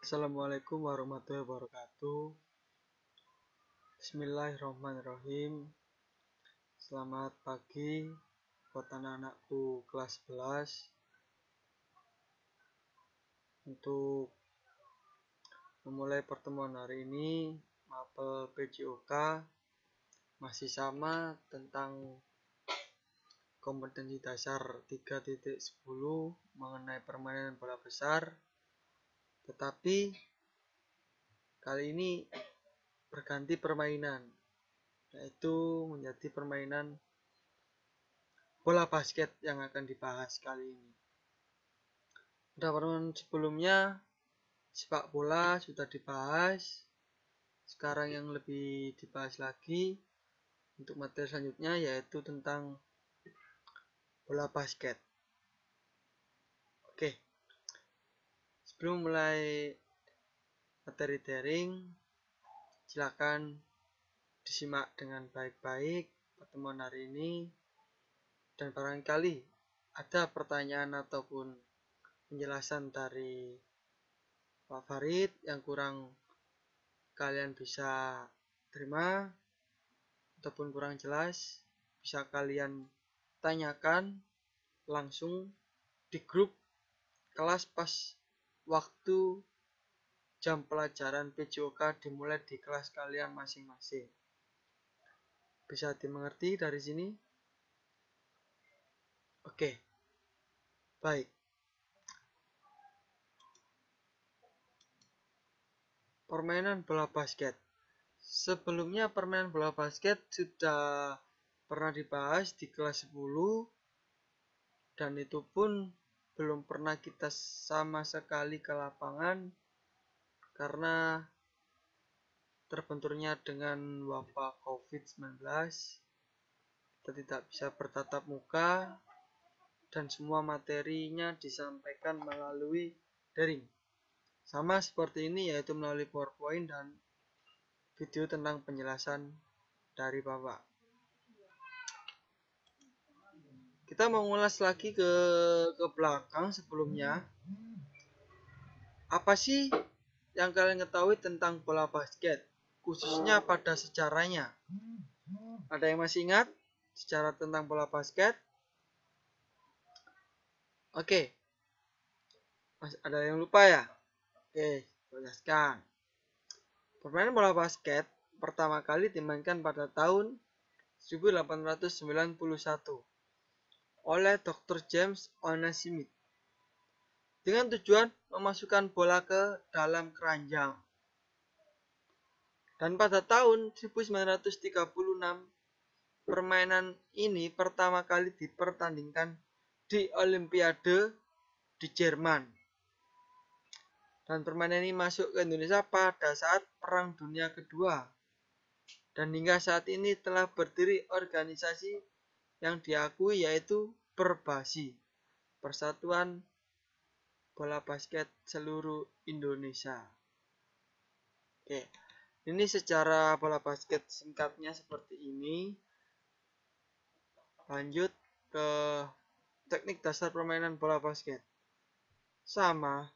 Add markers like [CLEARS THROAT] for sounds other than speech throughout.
Assalamualaikum warahmatullahi wabarakatuh Bismillahirrahmanirrahim Selamat pagi buat anak-anakku kelas 11 Untuk memulai pertemuan hari ini Mapel PJOK masih sama tentang kompetensi dasar 3.10 mengenai permainan bola besar tetapi kali ini berganti permainan yaitu menjadi permainan bola basket yang akan dibahas kali ini. Pada pertemuan sebelumnya sepak bola sudah dibahas. Sekarang yang lebih dibahas lagi untuk materi selanjutnya yaitu tentang bola basket. Oke. Sebelum mulai materi daring, silakan disimak dengan baik-baik pertemuan hari ini dan barangkali ada pertanyaan ataupun penjelasan dari Pak Farid yang kurang kalian bisa terima ataupun kurang jelas bisa kalian tanyakan langsung di grup kelas pas waktu jam pelajaran PJOK dimulai di kelas kalian masing-masing. Bisa dimengerti dari sini? Oke. Baik. Permainan bola basket. Sebelumnya permainan bola basket sudah pernah dibahas di kelas 10 dan itu pun belum pernah kita sama sekali ke lapangan karena terbenturnya dengan wabah COVID-19 kita tidak bisa bertatap muka dan semua materinya disampaikan melalui daring sama seperti ini yaitu melalui PowerPoint dan video tentang penjelasan dari Bapak kita mau ngulas lagi ke ke belakang sebelumnya apa sih yang kalian ketahui tentang bola basket khususnya pada sejarahnya ada yang masih ingat sejarah tentang bola basket oke Mas, ada yang lupa ya oke jelaskan permainan bola basket pertama kali dimainkan pada tahun 1891 oleh Dr. James Onesimus dengan tujuan memasukkan bola ke dalam keranjang. Dan pada tahun 1936, permainan ini pertama kali dipertandingkan di Olimpiade di Jerman. Dan permainan ini masuk ke Indonesia pada saat Perang Dunia Kedua. Dan hingga saat ini telah berdiri organisasi yang diakui yaitu Perbasi, Persatuan Bola Basket Seluruh Indonesia. Oke, ini secara bola basket singkatnya seperti ini. Lanjut ke teknik dasar permainan bola basket. Sama,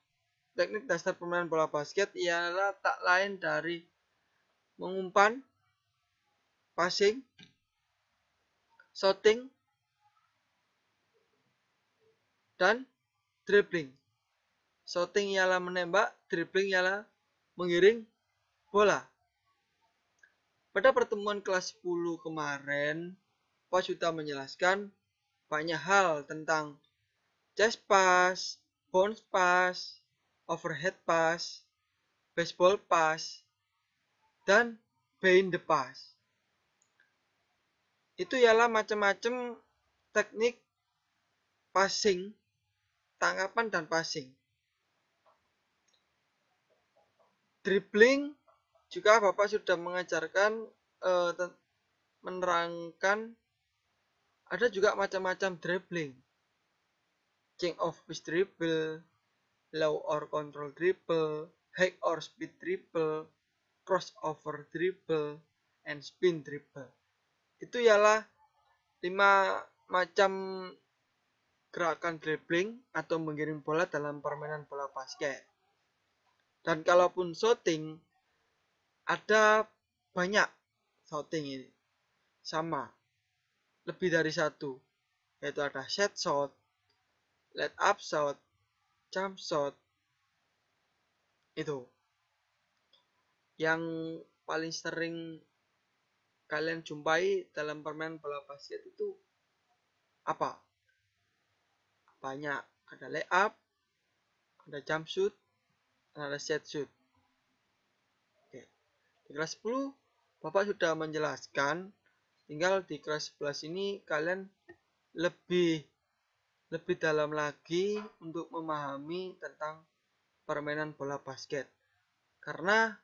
teknik dasar permainan bola basket ialah tak lain dari mengumpan, passing, shooting, dan dribbling. Shooting ialah menembak, dribbling ialah mengiring bola. Pada pertemuan kelas 10 kemarin, Pak Juta menjelaskan banyak hal tentang chest pass, bounce pass, overhead pass, baseball pass, dan behind the pass itu ialah macam-macam teknik passing, tangkapan dan passing. Dribbling juga Bapak sudah mengajarkan eh, menerangkan ada juga macam-macam dribbling. King of speed dribble, low or control dribble, high or speed dribble, crossover dribble, and spin dribble itu ialah lima macam gerakan dribbling atau mengirim bola dalam permainan bola basket. Dan kalaupun shooting, ada banyak shooting ini. Sama, lebih dari satu. Yaitu ada set shot, let up shot, jump shot. Itu. Yang paling sering kalian jumpai dalam permainan bola basket itu apa? Banyak. Ada layup, ada jump shoot, ada set shoot. Oke. Di kelas 10, Bapak sudah menjelaskan. Tinggal di kelas 11 ini kalian lebih lebih dalam lagi untuk memahami tentang permainan bola basket. Karena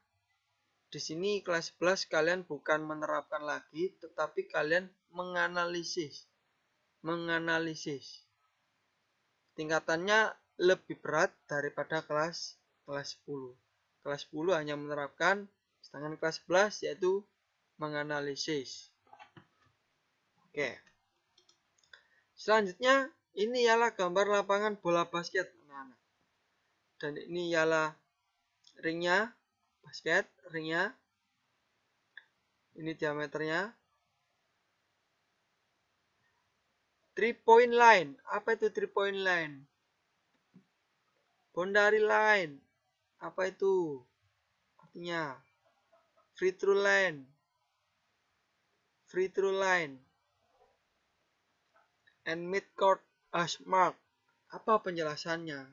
di sini kelas 11 kalian bukan menerapkan lagi, tetapi kalian menganalisis. Menganalisis. Tingkatannya lebih berat daripada kelas kelas 10. Kelas 10 hanya menerapkan, sedangkan kelas 11 yaitu menganalisis. Oke. Selanjutnya, ini ialah gambar lapangan bola basket anak-anak. Dan ini ialah ringnya basket ringnya ini diameternya three point line apa itu three point line boundary line apa itu artinya free throw line free throw line and mid court hash uh, mark apa penjelasannya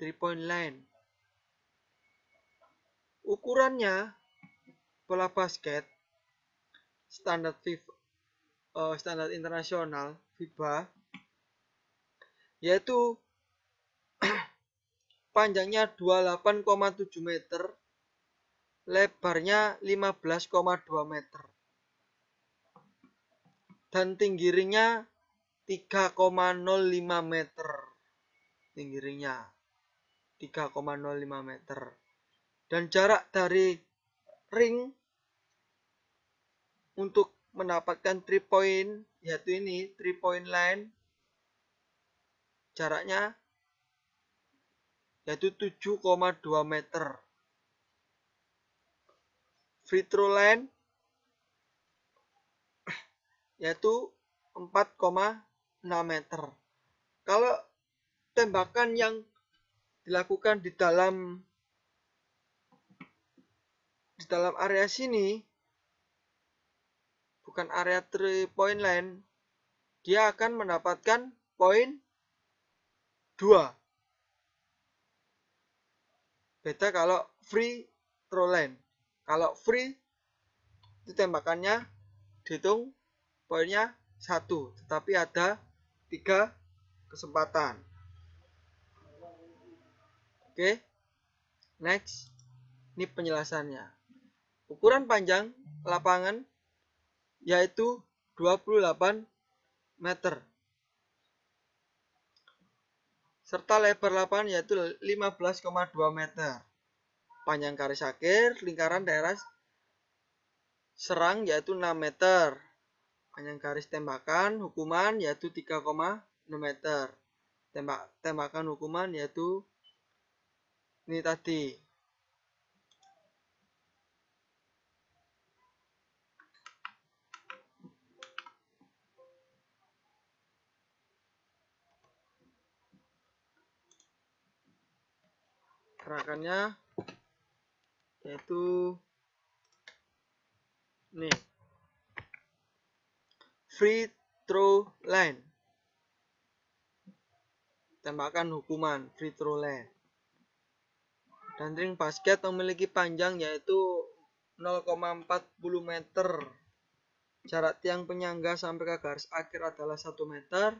three point line Ukurannya bola basket standar FIFA, uh, eh, standar internasional FIBA yaitu [CLEARS THROAT] panjangnya 28,7 meter, lebarnya 15,2 meter, dan tinggi ringnya 3,05 meter. Tinggi ringnya 3,05 meter dan jarak dari ring untuk mendapatkan 3 point yaitu ini 3 point line jaraknya yaitu 7,2 meter free throw line yaitu 4,6 meter kalau tembakan yang dilakukan di dalam di dalam area sini bukan area three point line dia akan mendapatkan poin 2 beda kalau free throw line kalau free itu tembakannya dihitung poinnya satu tetapi ada tiga kesempatan oke okay. next ini penjelasannya Ukuran panjang lapangan yaitu 28 meter. Serta lebar lapangan yaitu 15,2 meter. Panjang garis akhir lingkaran daerah serang yaitu 6 meter. Panjang garis tembakan hukuman yaitu 3,6 meter. Tembak tembakan hukuman yaitu ini tadi gerakannya yaitu nih free throw line tembakan hukuman free throw line dan ring basket memiliki panjang yaitu 0,40 meter jarak tiang penyangga sampai ke garis akhir adalah 1 meter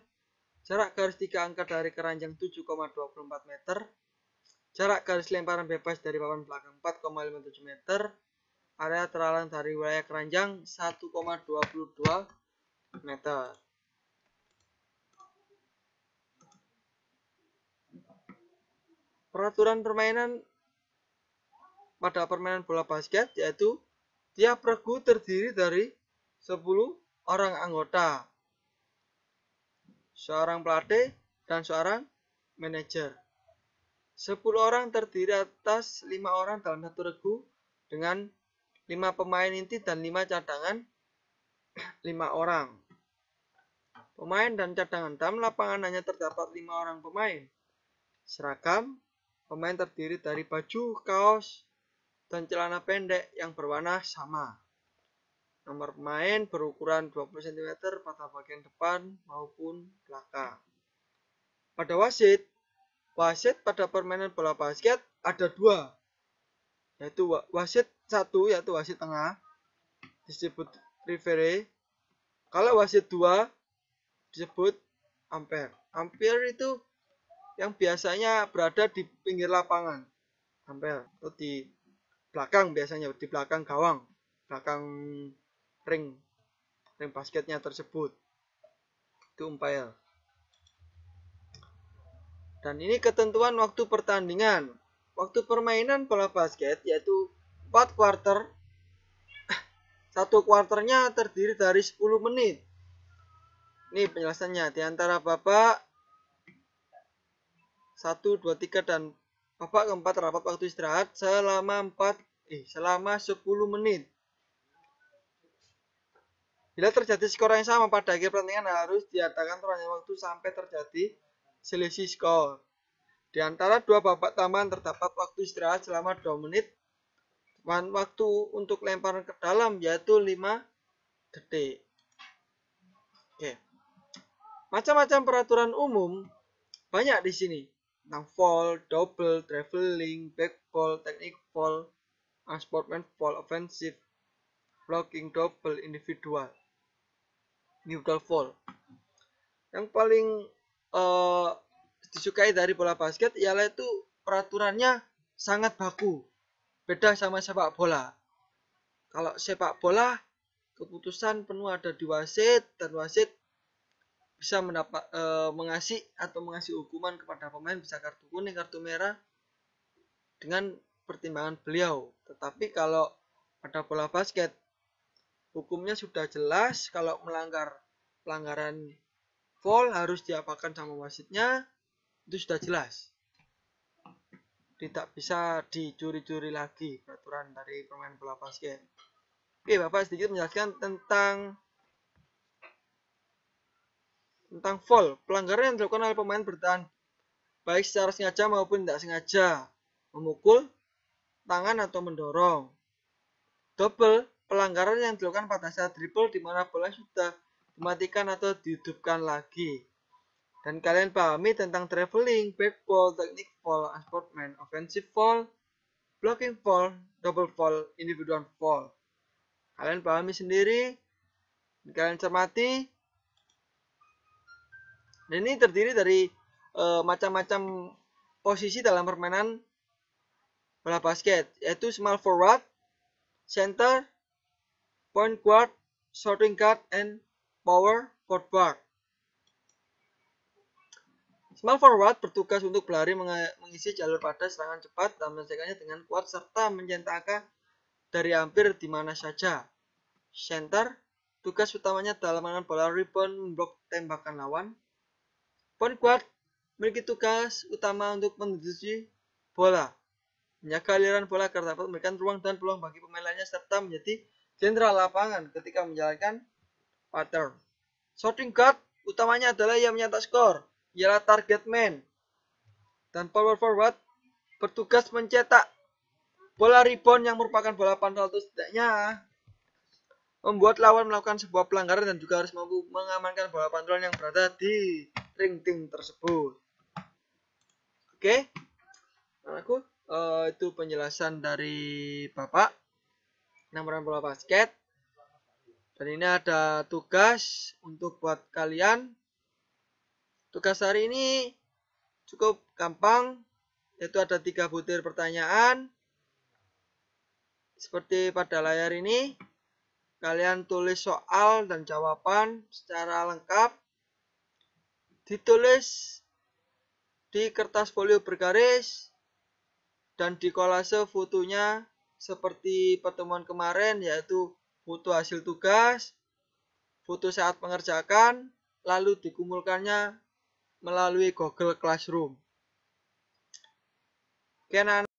jarak garis tiga angka dari keranjang 7,24 meter Jarak garis lemparan bebas dari papan belakang 4,57 meter. Area teralang dari wilayah keranjang 1,22 meter. Peraturan permainan pada permainan bola basket yaitu tiap regu terdiri dari 10 orang anggota, seorang pelatih, dan seorang manajer. 10 orang terdiri atas 5 orang dalam satu regu dengan 5 pemain inti dan 5 cadangan 5 [CLEARS THROAT] orang. Pemain dan cadangan dalam lapangan hanya terdapat 5 orang pemain. Seragam pemain terdiri dari baju, kaos, dan celana pendek yang berwarna sama. Nomor pemain berukuran 20 cm pada bagian depan maupun belakang. Pada wasit, Wasit pada permainan bola basket ada dua, yaitu wasit satu yaitu wasit tengah disebut referee. Kalau wasit dua disebut ampere. Ampere itu yang biasanya berada di pinggir lapangan. Ampere atau di belakang biasanya di belakang gawang, belakang ring ring basketnya tersebut. Itu umpire. Dan ini ketentuan waktu pertandingan. Waktu permainan bola basket yaitu 4 quarter. [LAUGHS] Satu kuarternya terdiri dari 10 menit. Ini penjelasannya di antara Bapak 1 2 3 dan bapak keempat rapat waktu istirahat selama 4 eh selama 10 menit. Bila terjadi skor yang sama pada akhir pertandingan harus diadakan terakhir waktu sampai terjadi selisih skor. Di antara dua babak tambahan terdapat waktu istirahat selama 2 menit dan waktu untuk lemparan ke dalam yaitu 5 detik. Oke. Macam-macam peraturan umum banyak di sini. Tentang fall, double, traveling, back fall, teknik fall, unsportman fall, offensive, blocking, double, individual, neutral fall. Yang paling uh, disukai dari bola basket ialah itu peraturannya sangat baku. Beda sama sepak bola. Kalau sepak bola keputusan penuh ada di wasit dan wasit bisa mendapat e, mengasih atau mengasih hukuman kepada pemain bisa kartu kuning, kartu merah dengan pertimbangan beliau. Tetapi kalau pada bola basket hukumnya sudah jelas kalau melanggar pelanggaran Full harus diapakan sama wasitnya, itu sudah jelas. Tidak bisa dicuri-curi lagi peraturan dari pemain bola basket. Oke, Bapak sedikit menjelaskan tentang tentang foul. Pelanggaran yang dilakukan oleh pemain bertahan baik secara sengaja maupun tidak sengaja. Memukul, tangan atau mendorong. Double, pelanggaran yang dilakukan pada saat triple dimana bola sudah dimatikan atau dihidupkan lagi. Dan kalian pahami tentang traveling, back fall, teknik fall, assortment, offensive fall, blocking fall, double fall, individual fall. Kalian pahami sendiri, kalian cermati. Dan ini terdiri dari eh, macam-macam posisi dalam permainan bola basket, yaitu small forward, center, point guard, shooting guard, and power forward. Small forward bertugas untuk pelari mengisi jalur pada serangan cepat dan menyelesaikannya dengan kuat serta menjentaka dari hampir di mana saja. Center, tugas utamanya dalam menahan bola rebound blok tembakan lawan. Point guard memiliki tugas utama untuk menduduki bola, menjaga aliran bola agar dapat memberikan ruang dan peluang bagi pemain lainnya serta menjadi jenderal lapangan ketika menjalankan pattern. Sorting guard utamanya adalah yang menyatat skor, ialah target man. Dan power forward bertugas mencetak bola rebound yang merupakan bola pantal atau setidaknya membuat lawan melakukan sebuah pelanggaran dan juga harus mampu mengamankan bola pantulan yang berada di ring ting tersebut. Oke, okay. aku uh, itu penjelasan dari bapak. Nomor bola basket. Dan ini ada tugas untuk buat kalian. Tugas hari ini cukup gampang, yaitu ada tiga butir pertanyaan. Seperti pada layar ini, kalian tulis soal dan jawaban secara lengkap. Ditulis di kertas folio bergaris dan di kolase fotonya seperti pertemuan kemarin yaitu foto hasil tugas, foto saat mengerjakan, lalu dikumpulkannya melalui Google Classroom. Oke,